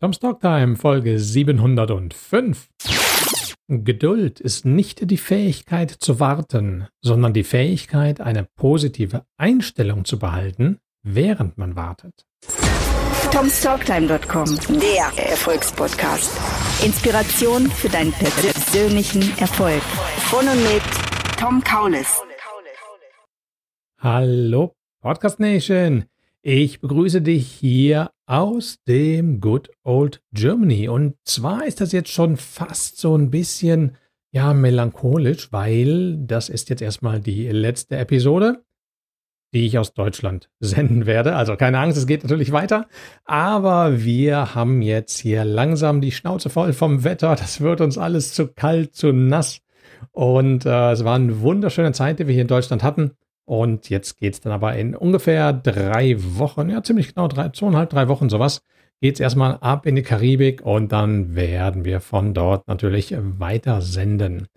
Tom's Talk Time, Folge 705. Geduld ist nicht die Fähigkeit zu warten, sondern die Fähigkeit, eine positive Einstellung zu behalten, während man wartet. TomStalktime.com, der Erfolgspodcast. Inspiration für deinen persönlichen Erfolg. Von und mit Tom Kaulis. Hallo, Podcast Nation. Ich begrüße dich hier aus dem Good Old Germany. Und zwar ist das jetzt schon fast so ein bisschen, ja, melancholisch, weil das ist jetzt erstmal die letzte Episode, die ich aus Deutschland senden werde. Also keine Angst, es geht natürlich weiter. Aber wir haben jetzt hier langsam die Schnauze voll vom Wetter. Das wird uns alles zu kalt, zu nass. Und äh, es war eine wunderschöne Zeit, die wir hier in Deutschland hatten. Und jetzt geht es dann aber in ungefähr drei Wochen, ja ziemlich genau drei, zweieinhalb, drei Wochen sowas, geht es erstmal ab in die Karibik und dann werden wir von dort natürlich weiter senden.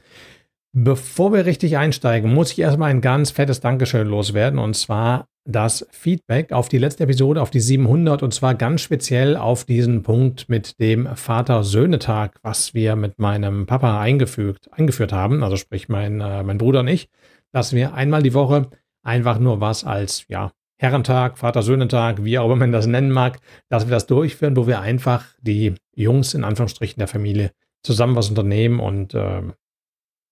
Bevor wir richtig einsteigen, muss ich erstmal ein ganz fettes Dankeschön loswerden und zwar das Feedback auf die letzte Episode, auf die 700 und zwar ganz speziell auf diesen Punkt mit dem Vater-Söhne-Tag, was wir mit meinem Papa eingefügt, eingeführt haben, also sprich mein, äh, mein Bruder und ich, dass wir einmal die Woche einfach nur was als, ja, Herrentag, Vater-Söhnentag, wie auch immer man das nennen mag, dass wir das durchführen, wo wir einfach die Jungs in Anführungsstrichen der Familie zusammen was unternehmen und äh,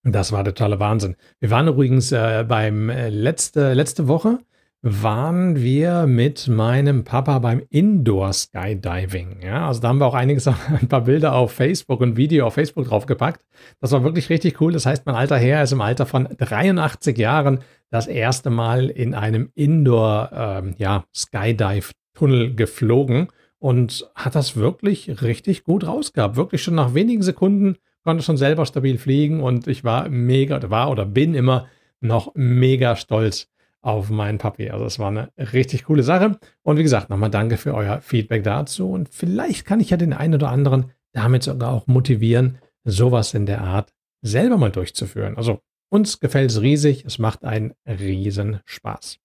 das war der totale Wahnsinn. Wir waren übrigens äh, beim äh, letzte, letzte Woche waren wir mit meinem Papa beim Indoor Skydiving. Ja, also da haben wir auch einiges, ein paar Bilder auf Facebook und Video auf Facebook draufgepackt. Das war wirklich richtig cool. Das heißt, mein alter Herr ist im Alter von 83 Jahren das erste Mal in einem Indoor ähm, ja, Skydive Tunnel geflogen und hat das wirklich richtig gut rausgehabt. Wirklich schon nach wenigen Sekunden konnte schon selber stabil fliegen und ich war mega, war oder bin immer noch mega stolz auf mein Papier. Also es war eine richtig coole Sache. Und wie gesagt, nochmal danke für euer Feedback dazu. Und vielleicht kann ich ja den einen oder anderen damit sogar auch motivieren, sowas in der Art selber mal durchzuführen. Also uns gefällt es riesig. Es macht einen riesen Spaß.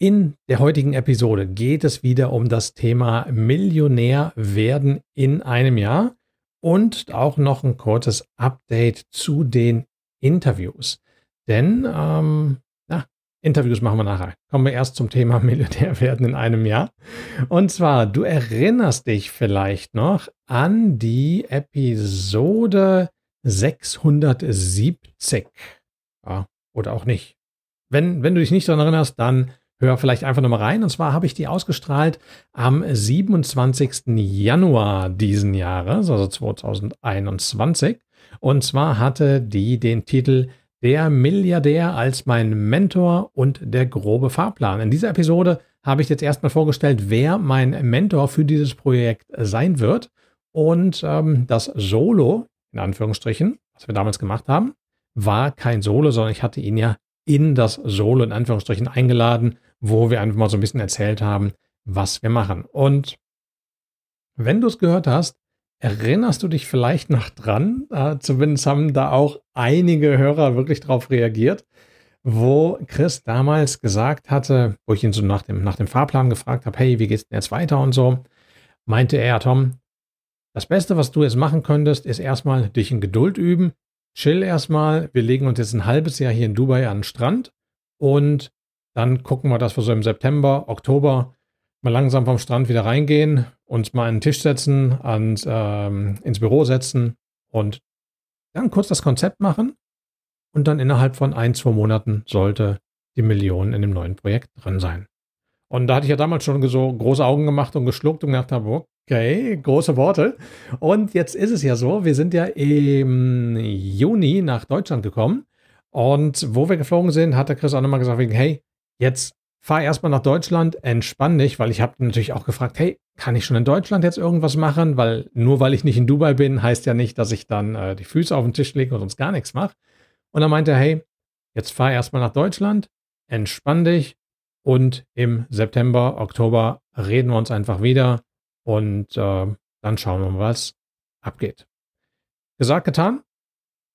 In der heutigen Episode geht es wieder um das Thema Millionär werden in einem Jahr und auch noch ein kurzes Update zu den Interviews. Denn ähm, Interviews machen wir nachher. Kommen wir erst zum Thema Millionär werden in einem Jahr. Und zwar, du erinnerst dich vielleicht noch an die Episode 670. Ja, oder auch nicht. Wenn, wenn du dich nicht daran erinnerst, dann hör vielleicht einfach nochmal rein. Und zwar habe ich die ausgestrahlt am 27. Januar diesen Jahres, also 2021. Und zwar hatte die den Titel der Milliardär als mein Mentor und der grobe Fahrplan. In dieser Episode habe ich jetzt erstmal vorgestellt, wer mein Mentor für dieses Projekt sein wird und ähm, das Solo, in Anführungsstrichen, was wir damals gemacht haben, war kein Solo, sondern ich hatte ihn ja in das Solo in Anführungsstrichen eingeladen, wo wir einfach mal so ein bisschen erzählt haben, was wir machen. Und wenn du es gehört hast, Erinnerst du dich vielleicht noch dran? Äh, zumindest haben da auch einige Hörer wirklich drauf reagiert, wo Chris damals gesagt hatte, wo ich ihn so nach dem, nach dem Fahrplan gefragt habe, hey, wie geht's denn jetzt weiter und so, meinte er, Tom, das Beste, was du jetzt machen könntest, ist erstmal dich in Geduld üben. Chill erstmal. Wir legen uns jetzt ein halbes Jahr hier in Dubai an den Strand und dann gucken wir, dass wir so im September, Oktober mal langsam vom Strand wieder reingehen, uns mal an den Tisch setzen, ans, ähm, ins Büro setzen und dann kurz das Konzept machen. Und dann innerhalb von ein, zwei Monaten sollte die Million in dem neuen Projekt drin sein. Und da hatte ich ja damals schon so große Augen gemacht und geschluckt und gedacht habe, okay, große Worte. Und jetzt ist es ja so, wir sind ja im Juni nach Deutschland gekommen. Und wo wir geflogen sind, hat der Chris auch nochmal gesagt, hey, jetzt fahr erstmal nach Deutschland, entspann dich, weil ich habe natürlich auch gefragt, hey, kann ich schon in Deutschland jetzt irgendwas machen? Weil nur weil ich nicht in Dubai bin, heißt ja nicht, dass ich dann äh, die Füße auf den Tisch lege und sonst gar nichts mache. Und dann meinte er, hey, jetzt fahr erstmal nach Deutschland, entspann dich und im September, Oktober reden wir uns einfach wieder und äh, dann schauen wir mal, was abgeht. Gesagt, getan.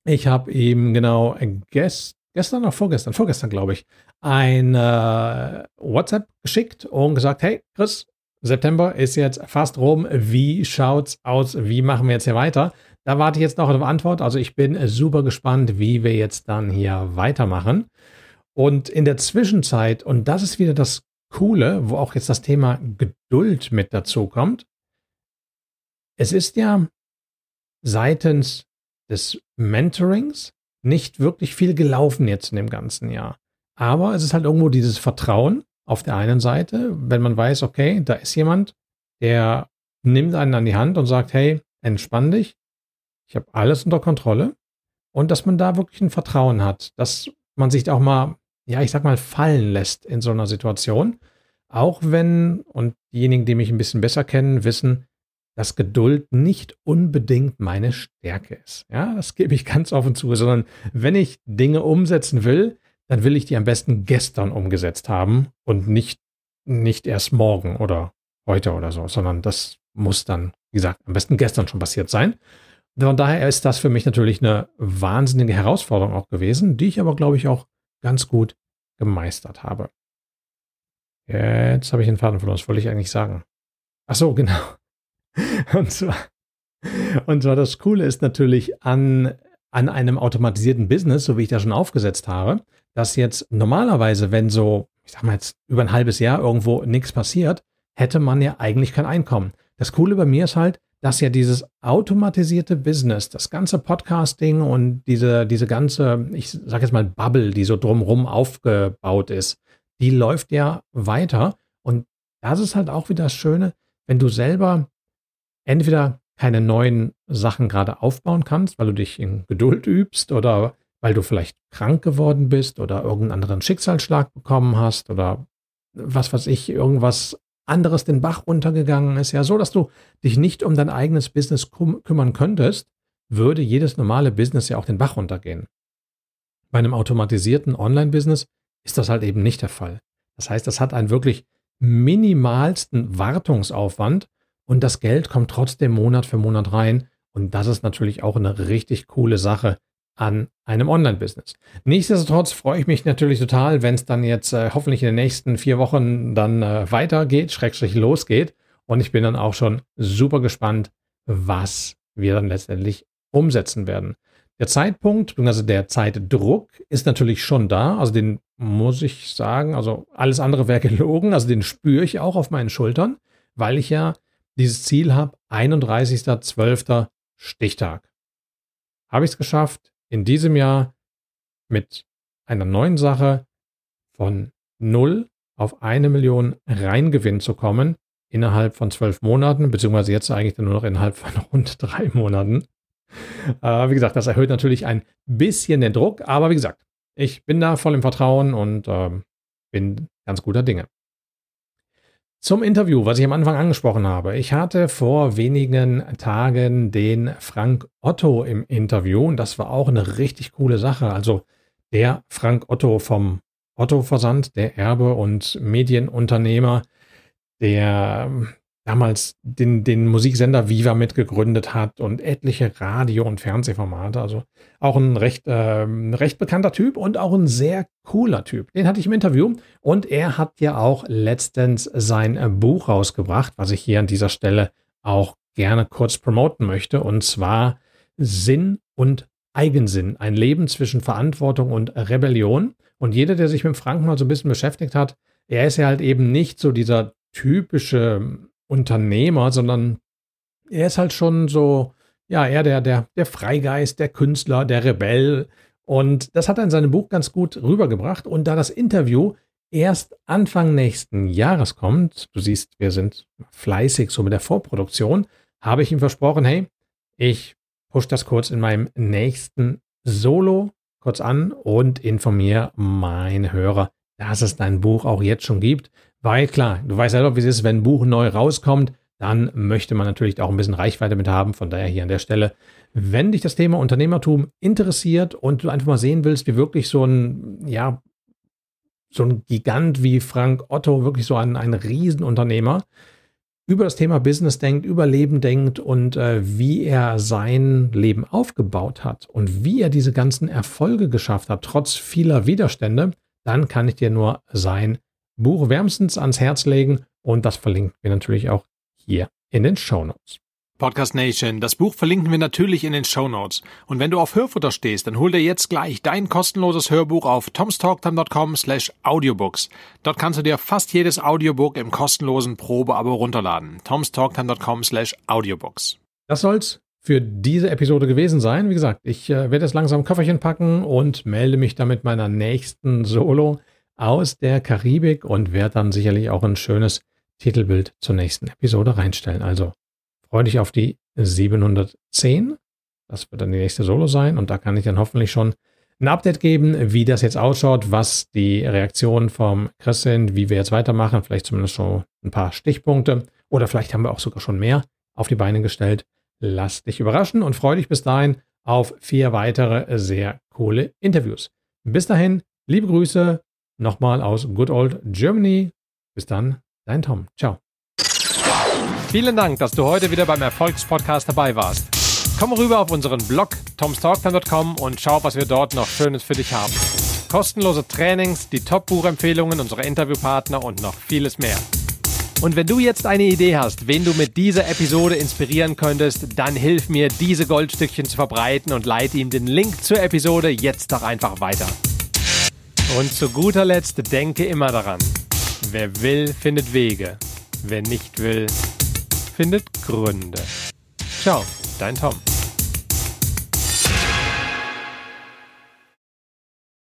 Ich habe ihm genau gest gestern oder vorgestern, vorgestern glaube ich, ein äh, WhatsApp geschickt und gesagt, hey Chris, September ist jetzt fast rum. Wie schaut's aus? Wie machen wir jetzt hier weiter? Da warte ich jetzt noch auf Antwort. Also ich bin super gespannt, wie wir jetzt dann hier weitermachen. Und in der Zwischenzeit, und das ist wieder das Coole, wo auch jetzt das Thema Geduld mit dazu kommt. Es ist ja seitens des Mentorings nicht wirklich viel gelaufen jetzt in dem ganzen Jahr. Aber es ist halt irgendwo dieses Vertrauen, auf der einen Seite, wenn man weiß, okay, da ist jemand, der nimmt einen an die Hand und sagt, hey, entspann dich, ich habe alles unter Kontrolle. Und dass man da wirklich ein Vertrauen hat, dass man sich da auch mal, ja, ich sag mal, fallen lässt in so einer Situation. Auch wenn, und diejenigen, die mich ein bisschen besser kennen, wissen, dass Geduld nicht unbedingt meine Stärke ist. Ja, das gebe ich ganz offen zu, sondern wenn ich Dinge umsetzen will, dann will ich die am besten gestern umgesetzt haben und nicht, nicht erst morgen oder heute oder so, sondern das muss dann, wie gesagt, am besten gestern schon passiert sein. Von daher ist das für mich natürlich eine wahnsinnige Herausforderung auch gewesen, die ich aber, glaube ich, auch ganz gut gemeistert habe. Jetzt habe ich den Faden verloren, was wollte ich eigentlich sagen? Ach so, genau. Und zwar, und zwar das Coole ist natürlich an, an einem automatisierten Business, so wie ich das schon aufgesetzt habe, dass jetzt normalerweise, wenn so, ich sag mal jetzt über ein halbes Jahr irgendwo nichts passiert, hätte man ja eigentlich kein Einkommen. Das Coole bei mir ist halt, dass ja dieses automatisierte Business, das ganze Podcasting und diese, diese ganze, ich sag jetzt mal Bubble, die so drumrum aufgebaut ist, die läuft ja weiter. Und das ist halt auch wieder das Schöne, wenn du selber entweder keine neuen Sachen gerade aufbauen kannst, weil du dich in Geduld übst oder weil du vielleicht krank geworden bist oder irgendeinen anderen Schicksalsschlag bekommen hast oder was weiß ich, irgendwas anderes den Bach runtergegangen ist. Ja, so, dass du dich nicht um dein eigenes Business küm kümmern könntest, würde jedes normale Business ja auch den Bach runtergehen. Bei einem automatisierten Online-Business ist das halt eben nicht der Fall. Das heißt, das hat einen wirklich minimalsten Wartungsaufwand und das Geld kommt trotzdem Monat für Monat rein. Und das ist natürlich auch eine richtig coole Sache, an einem Online-Business. Nichtsdestotrotz freue ich mich natürlich total, wenn es dann jetzt äh, hoffentlich in den nächsten vier Wochen dann äh, weitergeht, schrägstrich losgeht. Und ich bin dann auch schon super gespannt, was wir dann letztendlich umsetzen werden. Der Zeitpunkt, also der Zeitdruck ist natürlich schon da. Also den muss ich sagen, also alles andere wäre gelogen. Also den spüre ich auch auf meinen Schultern, weil ich ja dieses Ziel habe, 31.12. Stichtag. Habe ich es geschafft? in diesem Jahr mit einer neuen Sache von null auf eine Million Reingewinn zu kommen innerhalb von zwölf Monaten, beziehungsweise jetzt eigentlich nur noch innerhalb von rund drei Monaten. Äh, wie gesagt, das erhöht natürlich ein bisschen den Druck, aber wie gesagt, ich bin da voll im Vertrauen und äh, bin ganz guter Dinge. Zum Interview, was ich am Anfang angesprochen habe. Ich hatte vor wenigen Tagen den Frank Otto im Interview und das war auch eine richtig coole Sache. Also der Frank Otto vom Otto Versand, der Erbe und Medienunternehmer, der damals den, den Musiksender Viva mitgegründet hat und etliche Radio- und Fernsehformate. Also auch ein recht, ähm, recht bekannter Typ und auch ein sehr cooler Typ. Den hatte ich im Interview und er hat ja auch letztens sein äh, Buch rausgebracht, was ich hier an dieser Stelle auch gerne kurz promoten möchte. Und zwar Sinn und Eigensinn. Ein Leben zwischen Verantwortung und Rebellion. Und jeder, der sich mit Frank mal so ein bisschen beschäftigt hat, er ist ja halt eben nicht so dieser typische Unternehmer, sondern er ist halt schon so, ja, er der, der, der Freigeist, der Künstler, der Rebell. Und das hat er in seinem Buch ganz gut rübergebracht. Und da das Interview erst Anfang nächsten Jahres kommt, du siehst, wir sind fleißig so mit der Vorproduktion, habe ich ihm versprochen, hey, ich pushe das kurz in meinem nächsten Solo kurz an und informiere meine Hörer, dass es dein Buch auch jetzt schon gibt. Weil klar, du weißt ja doch, wie es ist, wenn ein Buch neu rauskommt, dann möchte man natürlich auch ein bisschen Reichweite mit haben. Von daher hier an der Stelle, wenn dich das Thema Unternehmertum interessiert und du einfach mal sehen willst, wie wirklich so ein, ja, so ein Gigant wie Frank Otto, wirklich so ein, ein Riesenunternehmer, über das Thema Business denkt, über Leben denkt und äh, wie er sein Leben aufgebaut hat und wie er diese ganzen Erfolge geschafft hat, trotz vieler Widerstände, dann kann ich dir nur sein Buch wärmstens ans Herz legen und das verlinken wir natürlich auch hier in den Show Notes. Podcast Nation, das Buch verlinken wir natürlich in den Show Notes. Und wenn du auf Hörfutter stehst, dann hol dir jetzt gleich dein kostenloses Hörbuch auf tomstalktime.com slash audiobooks. Dort kannst du dir fast jedes Audiobook im kostenlosen Probeabo runterladen. tomstalktime.com slash audiobooks. Das soll's für diese Episode gewesen sein. Wie gesagt, ich äh, werde jetzt langsam ein Köfferchen packen und melde mich dann mit meiner nächsten Solo- aus der Karibik und werde dann sicherlich auch ein schönes Titelbild zur nächsten Episode reinstellen. Also freue dich auf die 710. Das wird dann die nächste Solo sein und da kann ich dann hoffentlich schon ein Update geben, wie das jetzt ausschaut, was die Reaktionen vom Chris sind, wie wir jetzt weitermachen, vielleicht zumindest schon ein paar Stichpunkte oder vielleicht haben wir auch sogar schon mehr auf die Beine gestellt. Lass dich überraschen und freue dich bis dahin auf vier weitere sehr coole Interviews. Bis dahin, liebe Grüße, Nochmal aus Good Old Germany. Bis dann, dein Tom. Ciao. Vielen Dank, dass du heute wieder beim Erfolgspodcast dabei warst. Komm rüber auf unseren Blog tomstalktime.com und schau, was wir dort noch Schönes für dich haben. Kostenlose Trainings, die Top-Buchempfehlungen unserer Interviewpartner und noch vieles mehr. Und wenn du jetzt eine Idee hast, wen du mit dieser Episode inspirieren könntest, dann hilf mir, diese Goldstückchen zu verbreiten und leite ihm den Link zur Episode jetzt doch einfach weiter. Und zu guter Letzt denke immer daran, wer will, findet Wege. Wer nicht will, findet Gründe. Ciao, dein Tom.